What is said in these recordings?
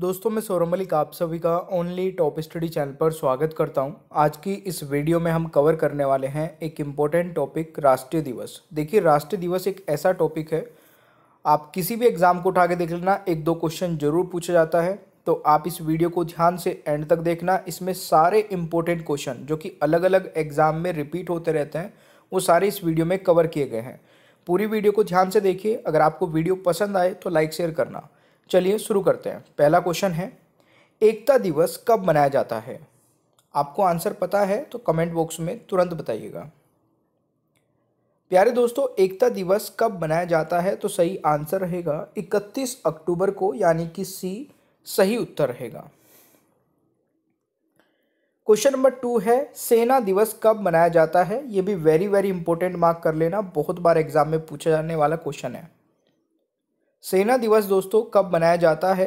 दोस्तों मैं सौरभ मलिक आप सभी का ओनली टॉप स्टडी चैनल पर स्वागत करता हूं। आज की इस वीडियो में हम कवर करने वाले हैं एक इम्पोर्टेंट टॉपिक राष्ट्रीय दिवस देखिए राष्ट्रीय दिवस एक ऐसा टॉपिक है आप किसी भी एग्ज़ाम को उठा के देख लेना एक दो क्वेश्चन जरूर पूछा जाता है तो आप इस वीडियो को ध्यान से एंड तक देखना इसमें सारे इम्पोर्टेंट क्वेश्चन जो कि अलग अलग एग्ज़ाम में रिपीट होते रहते हैं वो सारे इस वीडियो में कवर किए गए हैं पूरी वीडियो को ध्यान से देखिए अगर आपको वीडियो पसंद आए तो लाइक शेयर करना चलिए शुरू करते हैं पहला क्वेश्चन है एकता दिवस कब मनाया जाता है आपको आंसर पता है तो कमेंट बॉक्स में तुरंत बताइएगा प्यारे दोस्तों एकता दिवस कब मनाया जाता है तो सही आंसर रहेगा 31 अक्टूबर को यानी कि सी सही उत्तर रहेगा क्वेश्चन नंबर टू है सेना दिवस कब मनाया जाता है ये भी वेरी वेरी इंपॉर्टेंट मार्क कर लेना बहुत बार एग्जाम में पूछा जाने वाला क्वेश्चन है सेना दिवस दोस्तों कब मनाया जाता है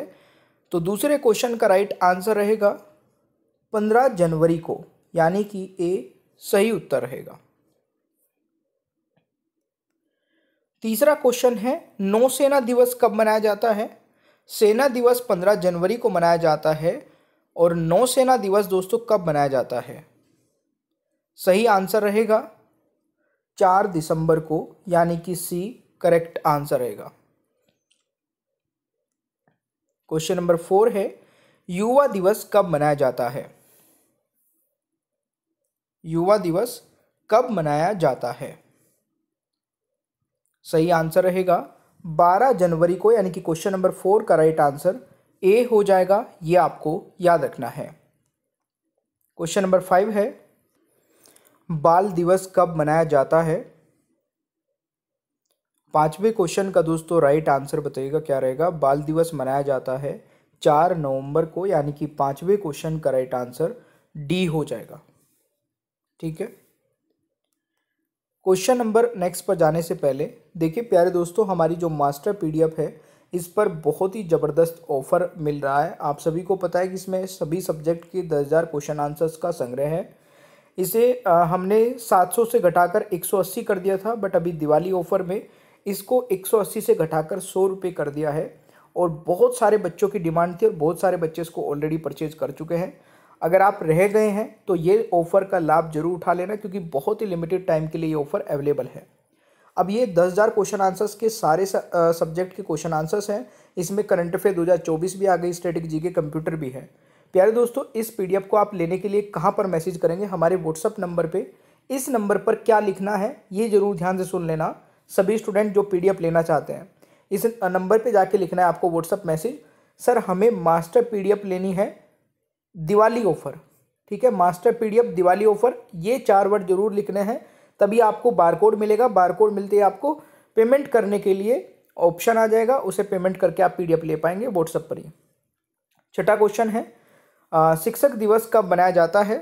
तो दूसरे क्वेश्चन का राइट आंसर रहेगा पंद्रह जनवरी को यानी कि ए सही उत्तर रहेगा तीसरा क्वेश्चन है नौसेना दिवस कब मनाया जाता है सेना दिवस पंद्रह जनवरी को मनाया जाता है और नौसेना दिवस दोस्तों कब मनाया जाता है सही आंसर रहेगा चार दिसंबर को यानी कि सी करेक्ट आंसर रहेगा क्वेश्चन नंबर फोर है युवा दिवस कब मनाया जाता है युवा दिवस कब मनाया जाता है सही आंसर रहेगा 12 जनवरी को यानी कि क्वेश्चन नंबर फोर का राइट आंसर ए हो जाएगा ये आपको याद रखना है क्वेश्चन नंबर फाइव है बाल दिवस कब मनाया जाता है पाँचवें क्वेश्चन का दोस्तों राइट आंसर बताइएगा क्या रहेगा बाल दिवस मनाया जाता है चार नवंबर को यानी कि पाँचवें क्वेश्चन का राइट आंसर डी हो जाएगा ठीक है क्वेश्चन नंबर नेक्स्ट पर जाने से पहले देखिए प्यारे दोस्तों हमारी जो मास्टर पीडीएफ है इस पर बहुत ही ज़बरदस्त ऑफर मिल रहा है आप सभी को पता है कि इसमें सभी सब्जेक्ट के दस हज़ार क्वेश्चन आंसर्स का संग्रह है इसे हमने हमने 700 से घटाकर 180 कर दिया था बट अभी दिवाली ऑफर में इसको 180 से घटाकर सौ रुपये कर दिया है और बहुत सारे बच्चों की डिमांड थी और बहुत सारे बच्चे इसको ऑलरेडी परचेज कर चुके हैं अगर आप रह गए हैं तो ये ऑफ़र का लाभ जरूर उठा लेना क्योंकि बहुत ही लिमिटेड टाइम के लिए ये ऑफ़र अवेलेबल है अब ये दस हज़ार क्वेश्चन आंसर्स के सारे सब्जेक्ट के क्वेश्चन आंसर्स हैं इसमें करंट अफेयर चौबीस भी आ गई स्टेटिक जी के कंप्यूटर भी है प्यारे दोस्तों इस एफ को आप लेने के लिए कहाँ पर मैसेज करेंगे हमारे व्हाट्सअप नंबर पर इस नंबर पर क्या लिखना है ये ज़रूर ध्यान से सुन लेना सभी स्टूडेंट जो पी लेना चाहते हैं इस नंबर पे जाके लिखना है आपको व्हाट्सअप मैसेज सर हमें मास्टर पी लेनी है दिवाली ऑफ़र ठीक है मास्टर पी दिवाली ऑफ़र ये चार वर्ड जरूर लिखने हैं तभी आपको बारकोड मिलेगा बारकोड मिलते ही आपको पेमेंट करने के लिए ऑप्शन आ जाएगा उसे पेमेंट करके आप पी ले पाएंगे व्हाट्सअप पर ही छठा क्वेश्चन है शिक्षक दिवस कब मनाया जाता है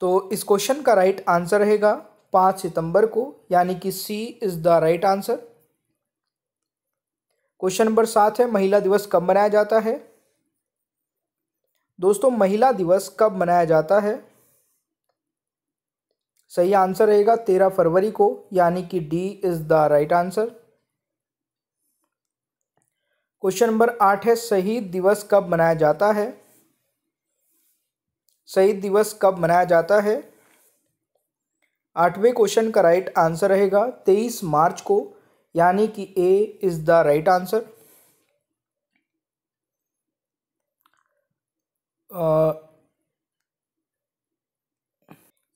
तो इस क्वेश्चन का राइट आंसर रहेगा पाँच सितंबर को यानी कि C is the right answer question number सात है महिला दिवस कब मनाया जाता है दोस्तों महिला दिवस कब मनाया जाता है सही आंसर रहेगा तेरह फरवरी को यानी कि D is the right answer question number आठ है शहीद दिवस कब मनाया जाता है शहीद दिवस कब मनाया जाता है आठवें क्वेश्चन का राइट आंसर रहेगा तेईस मार्च को यानी कि A is the right answer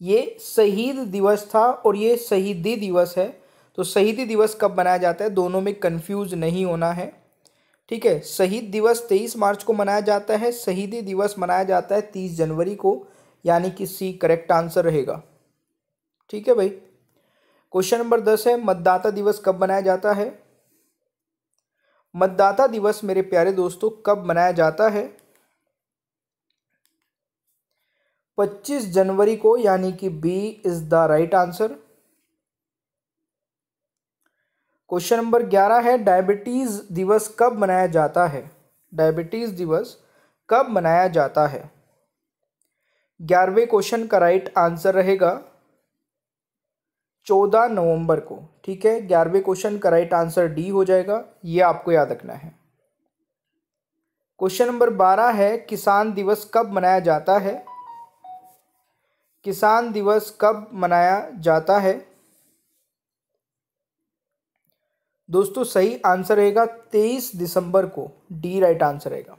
ये शहीद दिवस था और ये शहीदी दिवस है तो शहीदी दिवस कब मनाया जाता है दोनों में कंफ्यूज नहीं होना है ठीक है शहीद दिवस तेईस मार्च को मनाया जाता है शहीदी दिवस मनाया जाता है तीस जनवरी को यानी कि सी करेक्ट आंसर रहेगा ठीक है भाई क्वेश्चन नंबर दस है मतदाता दिवस कब मनाया जाता है मतदाता दिवस मेरे प्यारे दोस्तों कब मनाया जाता है 25 जनवरी को यानी कि B is the right answer question number ग्यारह है डायबिटीज़ दिवस कब मनाया जाता है डायबिटीज़ दिवस कब मनाया जाता है ग्यारहवें क्वेश्चन का राइट आंसर रहेगा चौदह नवंबर को ठीक है ग्यारहवें क्वेश्चन का राइट आंसर डी हो जाएगा ये आपको याद रखना है क्वेश्चन नंबर बारह है किसान दिवस कब मनाया जाता है किसान दिवस कब मनाया जाता है दोस्तों सही आंसर रहेगा तेईस दिसंबर को डी राइट आंसर रहेगा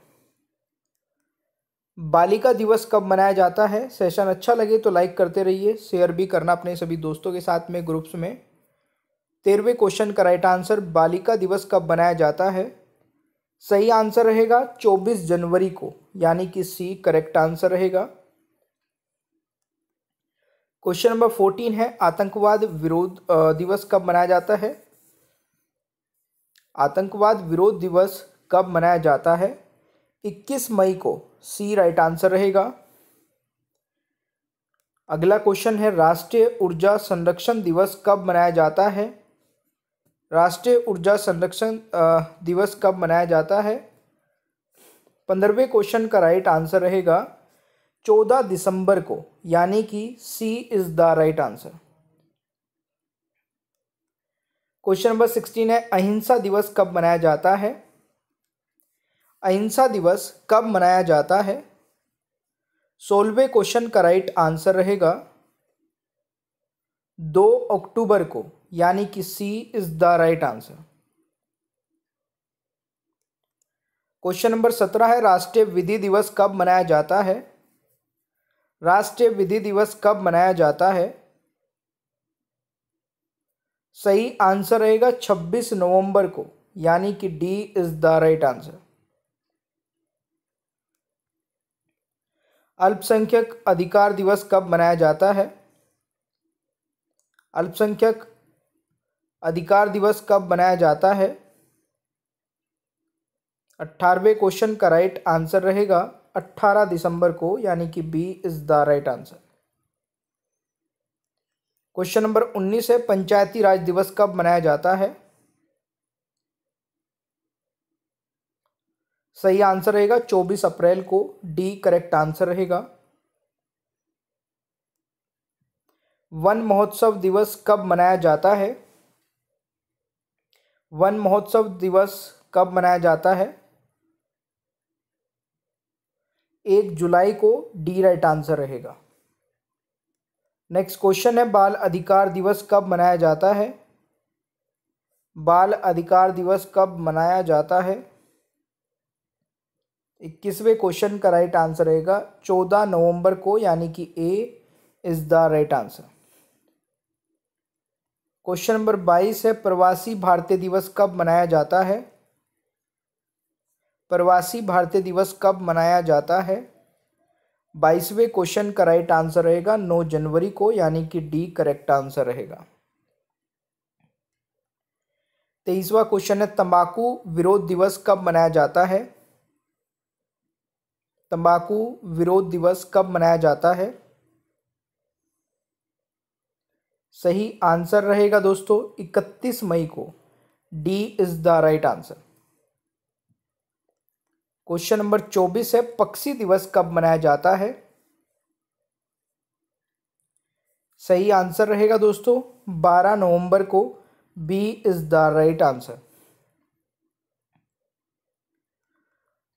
बालिका दिवस कब मनाया जाता है सेशन अच्छा लगे तो लाइक करते रहिए शेयर भी करना अपने सभी दोस्तों के साथ में ग्रुप्स में तेरहवें क्वेश्चन का राइट आंसर बालिका दिवस कब मनाया जाता है सही आंसर रहेगा 24 जनवरी को यानी कि सी करेक्ट आंसर रहेगा क्वेश्चन नंबर फोर्टीन है आतंकवाद विरोध दिवस कब मनाया जाता है आतंकवाद विरोध दिवस कब मनाया जाता है 21 मई को सी राइट आंसर रहेगा अगला क्वेश्चन है राष्ट्रीय ऊर्जा संरक्षण दिवस कब मनाया जाता है राष्ट्रीय ऊर्जा संरक्षण दिवस कब मनाया जाता है पंद्रहवें क्वेश्चन का राइट आंसर रहेगा चौदह दिसंबर को यानी कि C is the right answer question number sixteen है अहिंसा दिवस कब मनाया जाता है अहिंसा दिवस कब मनाया जाता है सोलवे क्वेश्चन का राइट आंसर रहेगा दो अक्टूबर को यानी कि C is the right answer question number सत्रह है राष्ट्रीय विधि दिवस कब मनाया जाता है राष्ट्रीय विधि दिवस कब मनाया जाता है सही आंसर रहेगा छब्बीस नवंबर को यानी कि D is the right answer अल्पसंख्यक अधिकार दिवस कब मनाया जाता है अल्पसंख्यक अधिकार दिवस कब मनाया जाता है अट्ठारहवें क्वेश्चन का राइट आंसर रहेगा अट्ठारह दिसंबर को यानी कि B is the right answer question number उन्नीस है पंचायती राज दिवस कब मनाया जाता है सही आंसर रहेगा चौबीस अप्रैल को डी करेक्ट आंसर रहेगा वन महोत्सव दिवस कब मनाया जाता है वन महोत्सव दिवस कब मनाया जाता है एक जुलाई को डी राइट आंसर रहेगा नेक्स्ट क्वेश्चन है बाल अधिकार दिवस कब मनाया जाता है बाल अधिकार दिवस कब मनाया जाता है इक्कीसवें क्वेश्चन का राइट आंसर रहेगा चौदह नवंबर को यानी कि A is the right answer question number बाईस है प्रवासी भारतीय दिवस कब मनाया जाता है प्रवासी भारतीय दिवस कब मनाया जाता है बाईसवें क्वेश्चन का राइट आंसर रहेगा नौ जनवरी को यानी कि डी करेक्ट आंसर रहेगा तेईसवा क्वेश्चन है तंबाकू विरोध दिवस कब मनाया जाता है तंबाकू विरोध दिवस कब मनाया जाता है सही आंसर रहेगा दोस्तों 31 मई को D is the right answer question number 24 है पक्षी दिवस कब मनाया जाता है सही आंसर रहेगा दोस्तों 12 नवंबर को B is the right answer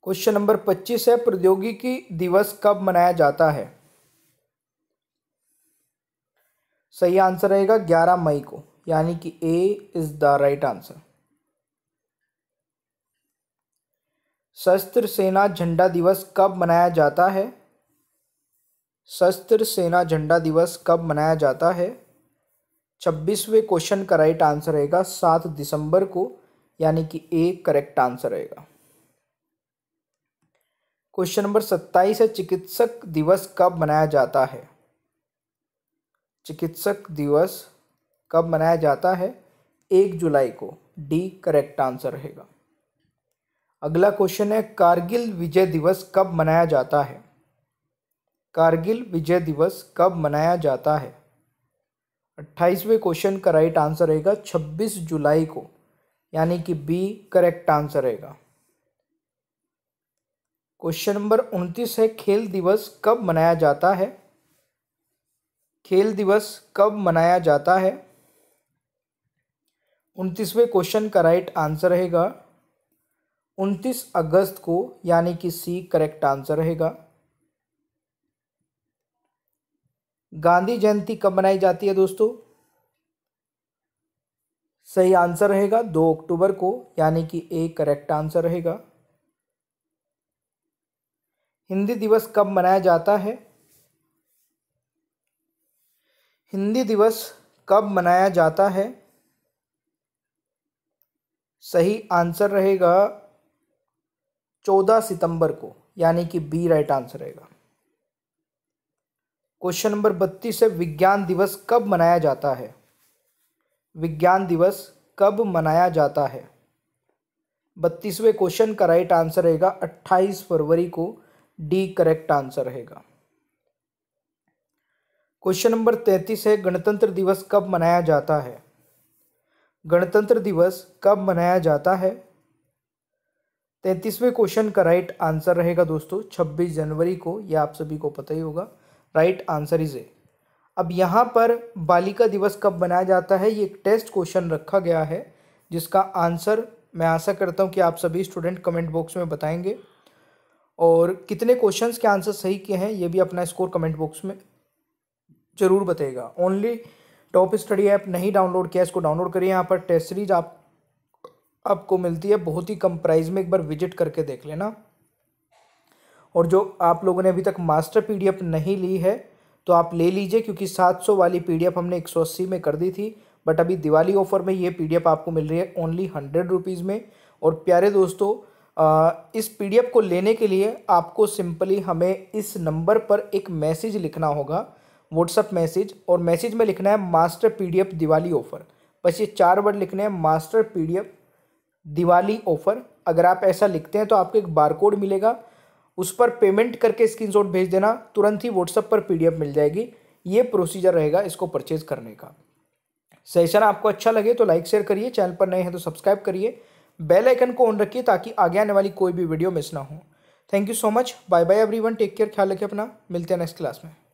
question number पच्चीस है प्रौद्योगिकी दिवस कब मनाया जाता है सही आंसर रहेगा ग्यारह मई को यानी कि A is the right answer शस्त्र सेना झंडा दिवस कब मनाया जाता है शस्त्र सेना झंडा दिवस कब मनाया जाता है छब्बीसवें क्वेश्चन का राइट आंसर रहेगा सात दिसंबर को यानी कि ए करेक्ट आंसर रहेगा क्वेश्चन नंबर सत्ताईस है चिकित्सक दिवस कब मनाया जाता है चिकित्सक दिवस कब मनाया जाता है एक जुलाई को डी करेक्ट आंसर रहेगा अगला क्वेश्चन है कारगिल विजय दिवस कब मनाया जाता है कारगिल विजय दिवस कब मनाया जाता है अट्ठाईसवें क्वेश्चन का राइट आंसर रहेगा छब्बीस जुलाई को यानी कि बी करेक्ट आंसर रहेगा क्वेश्चन नंबर उनतीस है खेल दिवस कब मनाया जाता है खेल दिवस कब मनाया जाता है उनतीसवें क्वेश्चन का राइट आंसर रहेगा उनतीस अगस्त को यानी कि सी करेक्ट आंसर रहेगा गांधी जयंती कब मनाई जाती है दोस्तों सही आंसर रहेगा दो अक्टूबर को यानी कि ए करेक्ट आंसर रहेगा हिंदी दिवस कब मनाया जाता है हिंदी दिवस कब मनाया जाता है सही आंसर रहेगा चौदह सितंबर को यानी कि बी राइट आंसर रहेगा क्वेश्चन नंबर बत्तीस है विज्ञान दिवस कब मनाया जाता है विज्ञान दिवस कब मनाया जाता है बत्तीसवें क्वेश्चन का राइट आंसर रहेगा अट्ठाईस फरवरी को डी करेक्ट आंसर रहेगा क्वेश्चन नंबर तैंतीस है गणतंत्र दिवस कब मनाया जाता है गणतंत्र दिवस कब मनाया जाता है तैंतीसवें क्वेश्चन का राइट आंसर रहेगा दोस्तों छब्बीस जनवरी को यह आप सभी को पता ही होगा राइट आंसर इज ए अब यहाँ पर बालिका दिवस कब मनाया जाता है ये एक टेस्ट क्वेश्चन रखा गया है जिसका आंसर मैं आशा करता हूँ कि आप सभी स्टूडेंट कमेंट बॉक्स में बताएंगे और कितने क्वेश्चंस के आंसर सही किए हैं ये भी अपना स्कोर कमेंट बॉक्स में ज़रूर बताएगा ओनली टॉप स्टडी ऐप नहीं डाउनलोड किया इसको डाउनलोड करिए यहाँ पर टेस्ट सीरीज आप आपको मिलती है बहुत ही कम प्राइस में एक बार विजिट करके देख लेना और जो आप लोगों ने अभी तक मास्टर पी नहीं ली है तो आप ले लीजिए क्योंकि सात वाली पी हमने एक में कर दी थी बट अभी दिवाली ऑफर में ये पी आपको मिल रही है ओनली हंड्रेड रुपीज़ में और प्यारे दोस्तों इस पीडीएफ को लेने के लिए आपको सिंपली हमें इस नंबर पर एक मैसेज लिखना होगा व्हाट्सअप मैसेज और मैसेज में लिखना है मास्टर पीडीएफ दिवाली ऑफ़र बस ये चार वर्ड लिखने हैं मास्टर पीडीएफ दिवाली ऑफ़र अगर आप ऐसा लिखते हैं तो आपको एक बारकोड मिलेगा उस पर पेमेंट करके स्क्रीन भेज देना तुरंत ही व्हाट्सअप पर पी मिल जाएगी ये प्रोसीजर रहेगा इसको परचेज़ करने का सेशन आपको अच्छा लगे तो लाइक शेयर करिए चैनल पर नए हैं तो सब्सक्राइब करिए बेल आइकन को ऑन रखिए ताकि आगे आने वाली कोई भी वीडियो मिस ना हो thank you so much bye bye everyone take care ख्याल रखिए अपना मिलते हैं नेक्स्ट क्लास में